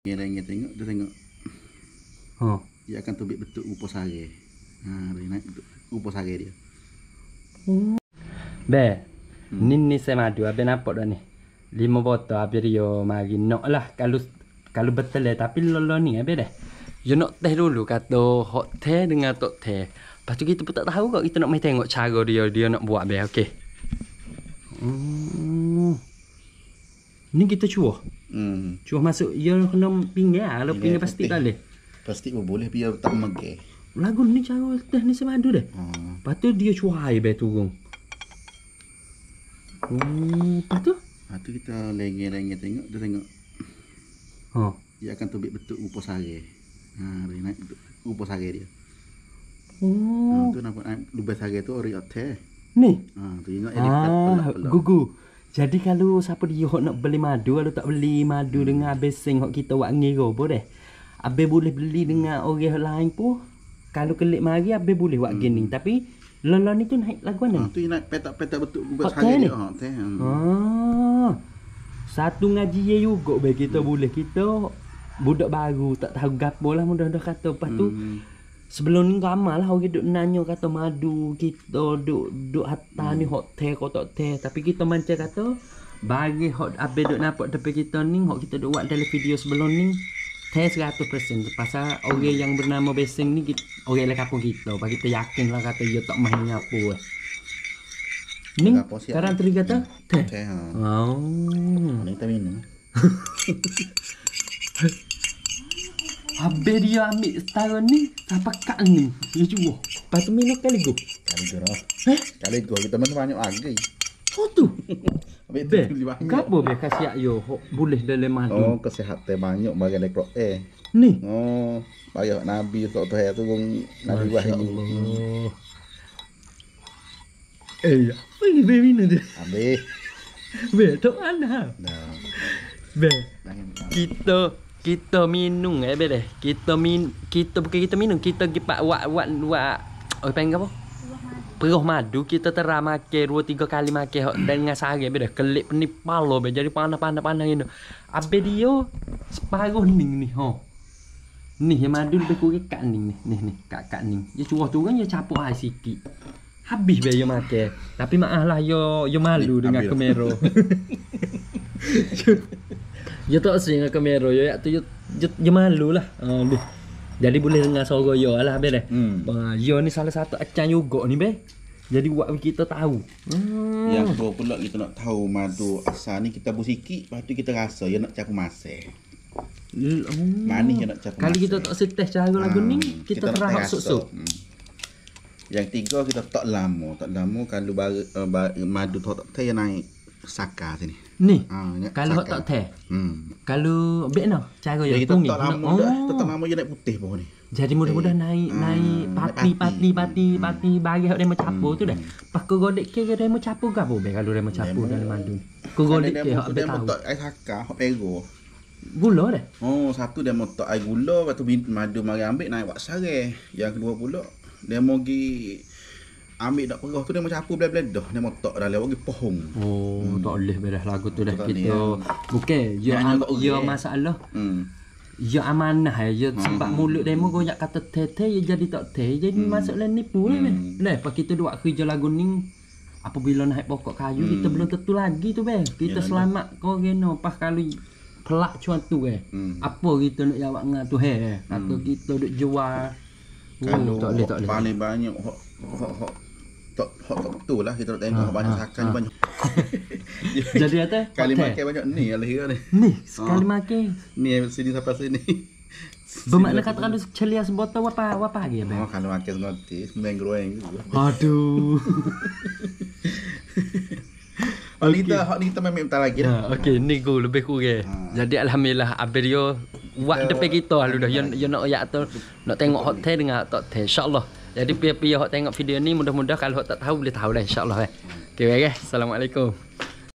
Dia lain dia tengok, dia tengok. Ha. Oh. Dia akan tubik betul rupa sari. Ha, dia naik betul rupa sari dia. Hmm. Be. Hmm. Ni ni saya madu abe nampak dah ni. Lima botol abe dia mari nak lah kalau kalau betul lah tapi lolo ni abe dah. Yo nak teh dulu kata hot teh dengan tok teh. Pastu kita pun tak tahu kok kita nak mai tengok cara dia dia nak buat be okey. Hmm. Ni kita cuba. Hmm. Cuba masuk ia kena pinggir lah. Kalau pinggir pasti tak boleh. Pasti pun boleh biar tak mage. Lagu ni cara teknis sama ada dah. Hmm. Lepas tu dia cuai air baik turun. Oh, lepas tu? Lepas ha, tu kita lengi-lengi tengok. Dia tengok. Oh. Dia akan tubik betul rupa sari. Ha, dia naik rupa sari dia. Oh. Ha, tu nampak naik lubang sari tu ori otak. Ni? Ha, tu ingat ah, yang dekat pelak-pelak. Gugu. Jadi kalau siapa dia nak beli madu Kalau tak beli madu hmm. dengan habis sing Hak kita buat ngiru boleh Abe boleh beli dengan orang lain pun Kalau kelip mari abe boleh buat hmm. gini Tapi Lelah ni tu naik lagu mana? Ha, tu naik petak-petak betul buat oh, teh ni? Hak oh, ah, hmm. ah. Satu ngaji ye juga Bagi kita boleh Kita Budak baru Tak tahu gapo lah Mudah-mudah kata Lepas tu hmm sebelum ni lama lah orang duk nanya kata madu kita duk duk hatta hmm. ni hot teh kau tak teh tapi kita macam kata bagi hot abe duk nampak tepi kita ni hot kita duk buat dalam video sebelum ni teh 100% pasal orang yang bernama Beseng ni orang lah kampung kita bagi kita yakin lah kata dia tak main apa lah. Ning, sekarang tadi kata hmm. teh. Teh. Ha. Oh. Ini kita minum. Habis dia ambil setara ni, sampai kak ni. Dia cuba. Lepas tu minum kali go. Kali go lah. Eh? Kali go, kita mana banyak lagi. Oh tu? Habis tu beli banyak. Kenapa biar kasih ayo, yo, ho, boleh dalam madu? Oh, kesehatan banyak bagi dalam kerok eh. Ni? Oh, bagi Nabi tu tu tu pun Nabi Wahid. Masya Eh, apa ni beli minum tu? Habis. Beli tu anak. Nah. Kita kita minum eh bele eh. kita min kita bukan kita minum kita pergi pak wat wat wat oi panggil apa Peruh madu kita teramake, dua tiga kali make, dan dengan sari beda kelip ni lo, be jadi panas-panas panas gitu. Abe dia separuh ning ni ho. Ni yang madu be kuri kat ning ni ni ni kat kat ning. Ya cuba tu kan ya capuk ai sikit. Habis be yo makan. Tapi maaf lah yo yo malu dengan kamera. Yo tak sering dengan kamera yo, tu yo malu lah. Uh, jadi boleh dengar suara yo lah be deh. Hmm. Uh, ni salah satu acan juga ni be. Jadi buat kita tahu. Ya, hmm. Yang kedua pula kita nak tahu madu asal ni kita buat sikit lepas tu kita rasa yo nak capu masa. Hmm. Manis yang nak capu masak. Kali kita tak setes cara lagu hmm. ni kita, kita terah susu. Hmm. Yang tiga kita tak lama, tak lama kalau baru uh, eh, madu tak tak naik saka sini. Ni. Ha, uh, kalau saka. tak teh. Hmm. Kalau bek no, cara yo tunggu. Tak lama oh. dah. Tetap mamo je naik putih pun ni. Jadi mudah-mudah eh. naik hmm. naik pati pati pati pati, hmm. pati bagi orang capu hmm. tu dah. Hmm. Pas ko godek ke ke orang mencapu ke apa be kalau orang mencapu dalam mandu. Ko godek ke hok be tahu. Ai saka hok pego. Gula dah. Oh, satu dia motok air gula, lepas tu madu mari ambil naik wak sare. Yang kedua pula, dia mau pergi ambil dak perah tu dia macam apa belah-belah dah dia motok dah lewat pohong oh hmm. tak boleh belah lagu tu dah kita ya. bukan ya ya okay. Eh. masalah hmm ya amanah eh. ya hmm. sebab mulut demo goyak kata tete ya jadi tak te jadi hmm. masuk lain ni pun eh. hmm. leh pas kita dua kerja lagu ni apabila naik pokok kayu hmm. kita belum tentu lagi tu be kita ya, selamat ya. kau geno pas kali pelak cuan tu eh hmm. apa kita nak jawab dengan tu he atau hmm. kita duk jual kalau oh, tak boleh tak boleh paling banyak hok hok tok hot tok tu lah kita nak tengok ah, banyak ha, sakan ah. banyak. Jadi kata kali okay. makan banyak ni alah ni. Ni sekali ha. makan. Ni sini sampai sini. Bermakna kata kan celia sebotol apa apa lagi ya? Oh, kalau makan nanti menggroeng. Aduh. Ali kita hak ni kita memang tak lagi dah. Ya, ni gua lebih kurang. Jadi alhamdulillah Abelio buat depan kita lalu dah yo yo nak ayat tu nak tengok hot teh dengan tok teh insyaallah jadi pihak-pihak hok tengok video ni mudah-mudah kalau tak tahu boleh tahu lah insyaallah eh okey okay. Eh. assalamualaikum